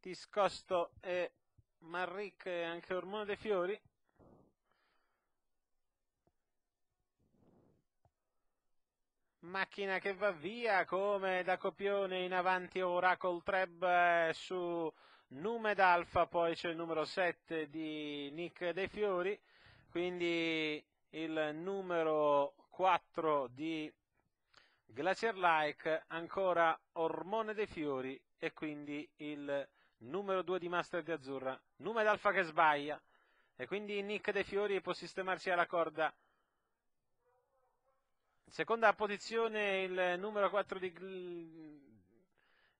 Tiscosto e Marric e anche Ormone dei Fiori. Macchina che va via come da copione in avanti Oracle Treb eh, su Nume d'Alfa, poi c'è il numero 7 di Nick dei Fiori, quindi il numero 4 di Glacier Like, ancora Ormone dei Fiori e quindi il numero numero 2 di Mustard azzurra, nome d'alfa che sbaglia, e quindi Nick De Fiori può sistemarsi alla corda. Seconda posizione il numero 4 di,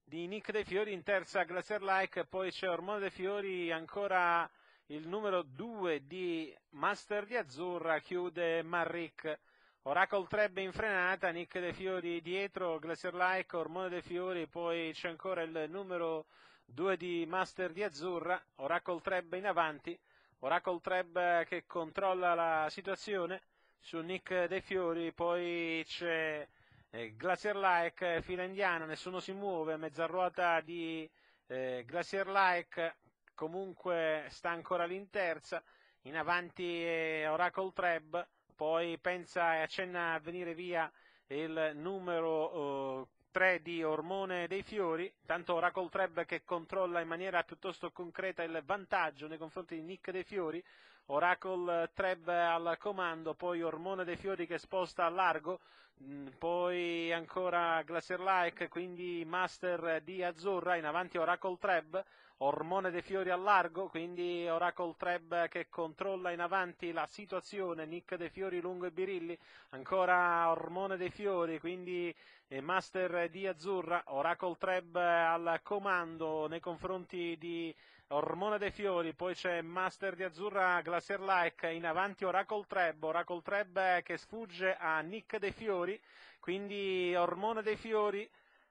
di Nick De Fiori, in terza Glacier Like, poi c'è Ormone De Fiori, ancora il numero 2 di Master di Azzurra, chiude Marrick. Oracle Trebbe in frenata, Nick De Fiori dietro, Glacier Like, Ormone De Fiori, poi c'è ancora il numero 2 di Master di Azzurra, Oracle Trebbe in avanti, Oracle Trebbe che controlla la situazione su Nick De Fiori, poi c'è eh, Glacier Like, fila indiana, nessuno si muove, mezza ruota di eh, Glacier Like, comunque sta ancora lì in terza, in avanti eh, Oracle Treb, poi pensa e accenna a venire via il numero eh, 3 di Ormone dei Fiori, tanto Oracle Treb che controlla in maniera piuttosto concreta il vantaggio nei confronti di Nick dei Fiori, Oracle Treb al comando, poi Ormone dei Fiori che sposta a largo, mm, poi ancora Glacier Like, quindi Master di Azzurra, in avanti Oracle Treb, Ormone dei Fiori a largo, quindi Oracle Treb che controlla in avanti la situazione, Nick dei Fiori lungo i Birilli, ancora Ormone dei Fiori, quindi eh, Master di Azzurra, Oracle Treb al comando nei confronti di Ormone dei Fiori, poi c'è Master di Azzurra, Glacier Like, in avanti Oracle Treb, Oracle Treb che sfugge a Nick dei Fiori, quindi Ormone dei Fiori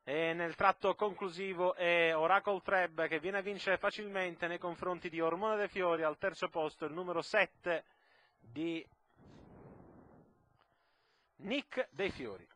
e nel tratto conclusivo è Oracle Treb che viene a vincere facilmente nei confronti di Ormone dei Fiori al terzo posto, il numero 7 di Nick dei Fiori.